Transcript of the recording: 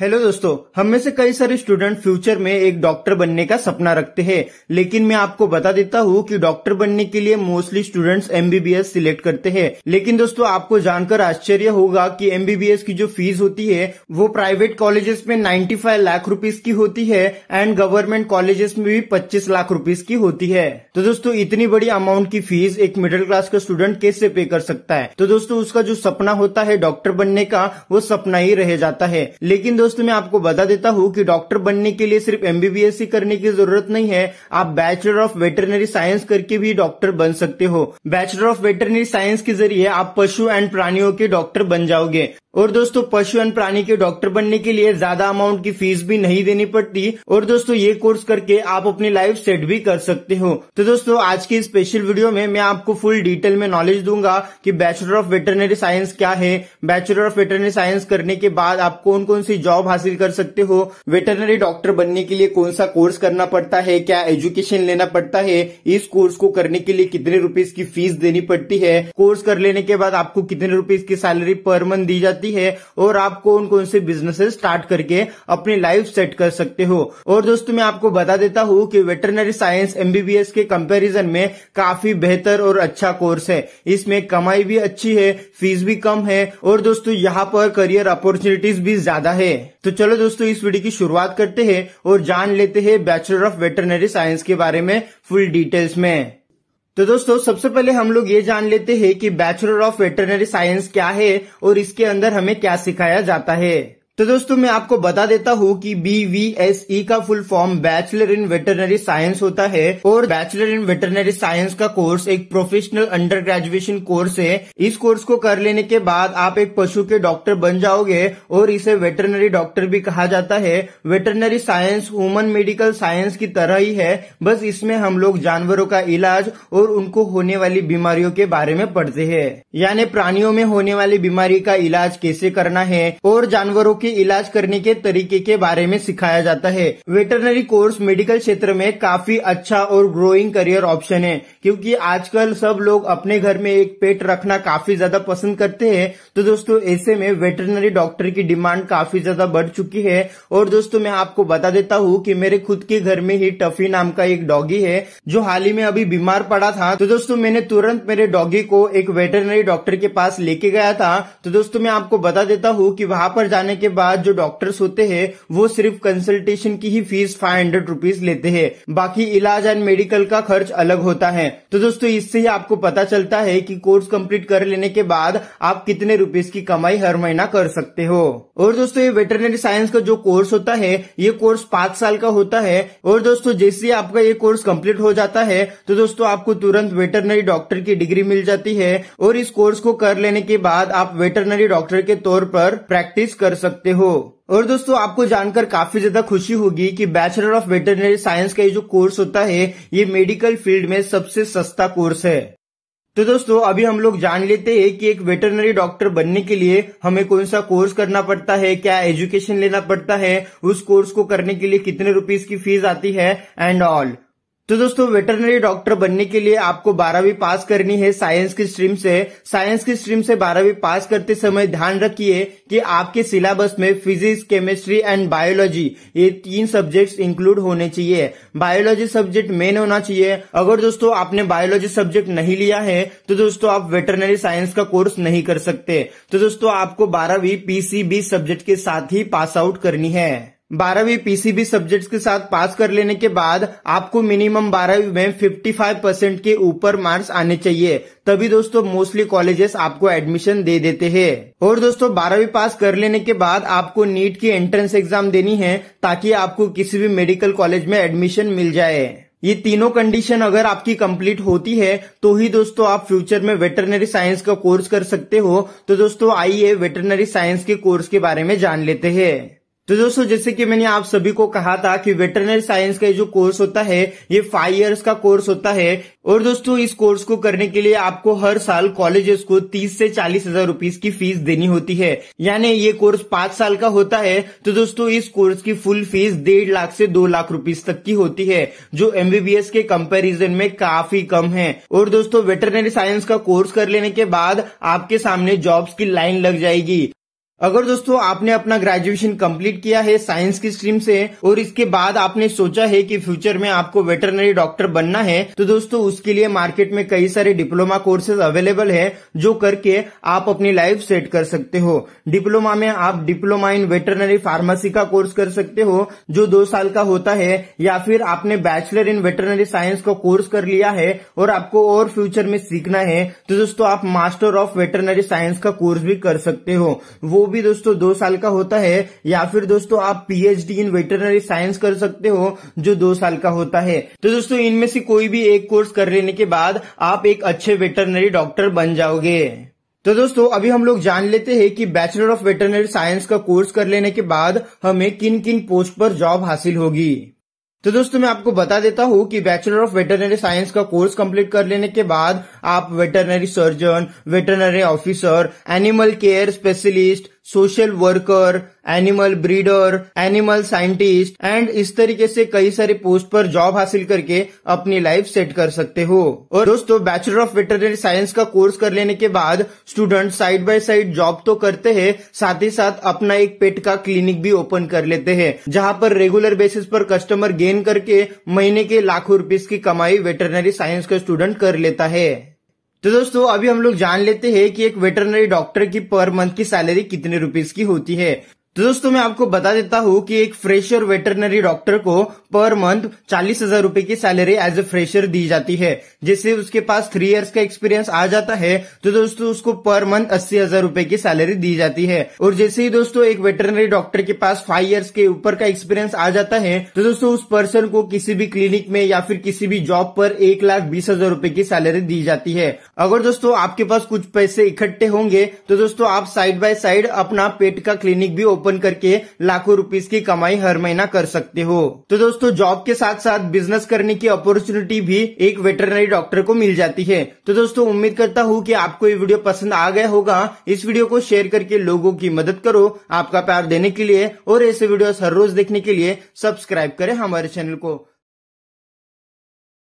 hello दोस्तों हम में से कई सारे स्टूडेंट फ्यूचर में एक डॉक्टर बनने का सपना रखते हैं लेकिन मैं आपको बता देता हूँ कि डॉक्टर बनने के लिए मोस्टली स्टूडेंट्स एमबीबीएस सिलेक्ट करते हैं लेकिन दोस्तों आपको जानकर आश्चर्य होगा कि एमबीबीएस की जो फीस होती है वो प्राइवेट कॉलेजेस में नाइन्टी फाइव लाख रूपीज की होती है एंड गवर्नमेंट कॉलेजेस में भी पच्चीस लाख रूपीज की होती है तो दोस्तों इतनी बड़ी अमाउंट की फीस एक मिडिल क्लास का स्टूडेंट कैसे पे कर सकता है तो दोस्तों उसका जो सपना होता है डॉक्टर बनने का वो सपना ही रह जाता है लेकिन दोस्तों मैं आपको बता देता हूँ कि डॉक्टर बनने के लिए सिर्फ एमबीबीएस ही करने की जरूरत नहीं है आप बैचलर ऑफ वेटरनरी साइंस करके भी डॉक्टर बन सकते हो बैचलर ऑफ वेटरनरी साइंस के जरिए आप पशु एंड प्राणियों के डॉक्टर बन जाओगे और दोस्तों पशु एंड प्राणी के डॉक्टर बनने के लिए ज्यादा अमाउंट की फीस भी नहीं देनी पड़ती और दोस्तों ये कोर्स करके आप अपनी लाइफ सेट भी कर सकते हो तो दोस्तों आज की स्पेशल वीडियो में मैं आपको फुल डिटेल में नॉलेज दूंगा कि बैचलर ऑफ वेटरनरी साइंस क्या है बैचलर ऑफ वेटरनरी साइंस करने के बाद आप कौन कौन सी जॉब हासिल कर सकते हो वेटरनरी डॉक्टर बनने के लिए कौन सा कोर्स करना पड़ता है क्या एजुकेशन लेना पड़ता है इस कोर्स को करने के लिए कितने रूपीज की फीस देनी पड़ती है कोर्स कर लेने के बाद आपको कितने रूपीज की सैलरी पर मंथ दी जाती जाती है और आपको उनको उनसे बिजनेस स्टार्ट करके अपनी लाइफ सेट कर सकते हो और दोस्तों मैं आपको बता देता हूँ कि वेटरनरी साइंस एमबीबीएस के कंपैरिजन में काफी बेहतर और अच्छा कोर्स है इसमें कमाई भी अच्छी है फीस भी कम है और दोस्तों यहाँ पर करियर अपॉर्चुनिटीज भी ज्यादा है तो चलो दोस्तों इस वीडियो की शुरुआत करते हैं और जान लेते हैं बैचलर ऑफ वेटरनरी साइंस के बारे में फुल डिटेल्स में तो दोस्तों सबसे पहले हम लोग ये जान लेते हैं कि बैचलर ऑफ वेटरनरी साइंस क्या है और इसके अंदर हमें क्या सिखाया जाता है तो दोस्तों मैं आपको बता देता हूँ कि बीवीएसई e का full form bachelor in veterinary science होता है और बैचलर इन वेटरनरी साइंस का कोर्स एक प्रोफेशनल अंडर ग्रेजुएशन कोर्स है इस कोर्स को कर लेने के बाद आप एक पशु के डॉक्टर बन जाओगे और इसे वेटरनरी डॉक्टर भी कहा जाता है veterinary science human medical science की तरह ही है बस इसमें हम लोग जानवरों का इलाज और उनको होने वाली बीमारियों के बारे में पढ़ते है यानी प्राणियों में होने वाली बीमारी का इलाज कैसे करना है और जानवरों के इलाज करने के तरीके के बारे में सिखाया जाता है वेटरनरी कोर्स मेडिकल क्षेत्र में काफी अच्छा और ग्रोइंग करियर ऑप्शन है क्योंकि आजकल सब लोग अपने घर में एक पेट रखना काफी ज्यादा पसंद करते हैं तो दोस्तों ऐसे में वेटरनरी डॉक्टर की डिमांड काफी ज्यादा बढ़ चुकी है और दोस्तों मैं आपको बता देता हूँ कि मेरे खुद के घर में ही टफी नाम का एक डॉगी है जो हाल ही में अभी बीमार पड़ा था तो दोस्तों मैंने तुरंत मेरे डॉगी को एक वेटरनरी डॉक्टर के पास लेके गया था तो दोस्तों मैं आपको बता देता हूँ कि वहां पर जाने के बाद जो डॉक्टर्स होते हैं वो सिर्फ कंसल्टेशन की ही फीस फाइव हंड्रेड रुपीज लेते हैं बाकी इलाज एंड मेडिकल का खर्च अलग होता है तो दोस्तों इससे ही आपको पता चलता है कि कोर्स कंप्लीट कर लेने के बाद आप कितने रुपीस की कमाई हर महीना कर सकते हो और दोस्तों ये वेटरनरी साइंस का जो कोर्स होता है ये कोर्स पांच साल का होता है और दोस्तों जैसे आपका ये कोर्स कंप्लीट हो जाता है तो दोस्तों आपको तुरंत वेटरनरी डॉक्टर की डिग्री मिल जाती है और इस कोर्स को कर लेने के बाद आप वेटरनरी डॉक्टर के तौर पर प्रैक्टिस कर सकते हो और दोस्तों आपको जानकर काफी ज्यादा खुशी होगी कि बैचलर ऑफ वेटरनरी साइंस का ये जो कोर्स होता है ये मेडिकल फील्ड में सबसे सस्ता कोर्स है तो दोस्तों अभी हम लोग जान लेते हैं कि एक वेटरनरी डॉक्टर बनने के लिए हमें कौन सा कोर्स करना पड़ता है क्या एजुकेशन लेना पड़ता है उस कोर्स को करने के लिए कितने रुपीज की फीस आती है एंड ऑल तो दोस्तों वेटरनरी डॉक्टर बनने के लिए आपको बारहवीं पास करनी है साइंस की स्ट्रीम से साइंस की स्ट्रीम से बारहवीं पास करते समय ध्यान रखिए कि आपके सिलेबस में फिजिक्स केमिस्ट्री एंड बायोलॉजी ये तीन सब्जेक्ट्स इंक्लूड होने चाहिए बायोलॉजी सब्जेक्ट मेन होना चाहिए अगर दोस्तों आपने बायोलॉजी सब्जेक्ट नहीं लिया है तो दोस्तों आप वेटरनरी साइंस का कोर्स नहीं कर सकते तो दोस्तों आपको बारहवीं पीसीबी सब्जेक्ट के साथ ही पास आउट करनी है बारहवीं पीसीबी सब्जेक्ट्स के साथ पास कर लेने के बाद आपको मिनिमम बारहवीं में 55 परसेंट के ऊपर मार्क्स आने चाहिए तभी दोस्तों मोस्टली कॉलेजेस आपको एडमिशन दे देते हैं और दोस्तों बारहवीं पास कर लेने के बाद आपको नीट की एंट्रेंस एग्जाम देनी है ताकि आपको किसी भी मेडिकल कॉलेज में एडमिशन मिल जाए ये तीनों कंडीशन अगर आपकी कंप्लीट होती है तो ही दोस्तों आप फ्यूचर में वेटरनरी साइंस का कोर्स कर सकते हो तो दोस्तों आइए वेटरनरी साइंस के कोर्स के बारे में जान लेते हैं तो दोस्तों जैसे कि मैंने आप सभी को कहा था कि वेटरनरी साइंस का जो कोर्स होता है ये फाइव इयर्स का कोर्स होता है और दोस्तों इस कोर्स को करने के लिए आपको हर साल कॉलेजेस को तीस से चालीस हजार रूपीज की फीस देनी होती है यानी ये कोर्स पांच साल का होता है तो दोस्तों इस कोर्स की फुल फीस डेढ़ लाख से दो लाख रूपीज तक की होती है जो एमबीबीएस के कम्पेरिजन में काफी कम है और दोस्तों वेटरनरी साइंस का कोर्स कर लेने के बाद आपके सामने जॉब्स की लाइन लग जाएगी अगर दोस्तों आपने अपना ग्रेजुएशन कंप्लीट किया है साइंस की स्ट्रीम से और इसके बाद आपने सोचा है कि फ्यूचर में आपको वेटरनरी डॉक्टर बनना है तो दोस्तों उसके लिए मार्केट में कई सारे डिप्लोमा कोर्सेज अवेलेबल है जो करके आप अपनी लाइफ सेट कर सकते हो डिप्लोमा में आप डिप्लोमा इन वेटरनरी फार्मेसी का कोर्स कर सकते हो जो दो साल का होता है या फिर आपने बैचलर इन वेटरनरी साइंस का कोर्स कर लिया है और आपको और फ्यूचर में सीखना है तो दोस्तों आप मास्टर ऑफ वेटरनरी साइंस का कोर्स भी कर सकते हो वो भी दोस्तों दो साल का होता है या फिर दोस्तों आप पीएचडी इन वेटरनरी साइंस कर सकते हो जो दो साल का होता है तो दोस्तों इनमें से कोई भी एक कोर्स कर लेने के बाद आप एक अच्छे वेटरनरी डॉक्टर बन जाओगे तो दोस्तों अभी हम लोग जान लेते हैं कि बैचलर ऑफ वेटरनरी साइंस का कोर्स कर लेने के बाद हमें किन किन पोस्ट पर जॉब हासिल होगी तो दोस्तों मैं आपको बता देता हूँ कि बैचलर ऑफ वेटरनरी साइंस का कोर्स कंप्लीट कर लेने के बाद आप veterinary surgeon veterinary officer animal care specialist social worker animal breeder animal scientist and इस तरीके से कई सारे पोस्ट पर जॉब हासिल करके अपनी लाइफ सेट कर सकते हो और दोस्तों बैचलर ऑफ वेटरनरी साइंस का कोर्स कर लेने के बाद student side by side job तो करते हैं साथ ही साथ अपना एक पेट का क्लिनिक भी ओपन कर लेते हैं जहां पर रेगुलर बेसिस पर कस्टमर गेन करके महीने के लाखों रुपीस की कमाई वेटरनरी साइंस का स्टूडेंट कर लेता है तो दोस्तों अभी हम लोग जान लेते हैं कि एक वेटरनरी डॉक्टर की पर मंथ की सैलरी कितने रुपीज की होती है तो दोस्तों मैं आपको बता देता हूँ कि एक फ्रेशर वेटरनरी डॉक्टर को पर मंथ चालीस हजार रूपये की सैलरी एज ए फ्रेशर दी जाती है जिससे उसके पास थ्री इयर्स का एक्सपीरियंस आ जाता है तो दोस्तों उसको पर मंथ अस्सी हजार रूपये की सैलरी दी जाती है और जैसे ही दोस्तों एक वेटरनरी डॉक्टर के पास फाइव ईयर्स के ऊपर का एक्सपीरियंस आ जाता है तो दोस्तों उस पर्सन को किसी भी क्लिनिक में या फिर किसी भी जॉब पर एक लाख बीस हजार रूपये की सैलरी दी जाती है अगर दोस्तों आपके पास कुछ पैसे इकट्ठे होंगे तो दोस्तों आप साइड बाय साइड अपना पेट का क्लिनिक भी ओपन ओपन करके लाखों रुपीज की कमाई हर महीना कर सकते हो तो दोस्तों जॉब के साथ साथ बिजनेस करने की अपॉर्चुनिटी भी एक वेटरनरी डॉक्टर को मिल जाती है तो दोस्तों उम्मीद करता हूँ की आपको ये वीडियो पसंद आ गया होगा इस वीडियो को शेयर करके लोगों की मदद करो आपका प्यार देने के लिए और ऐसे वीडियो हर रोज देखने के लिए सब्सक्राइब करें हमारे चैनल को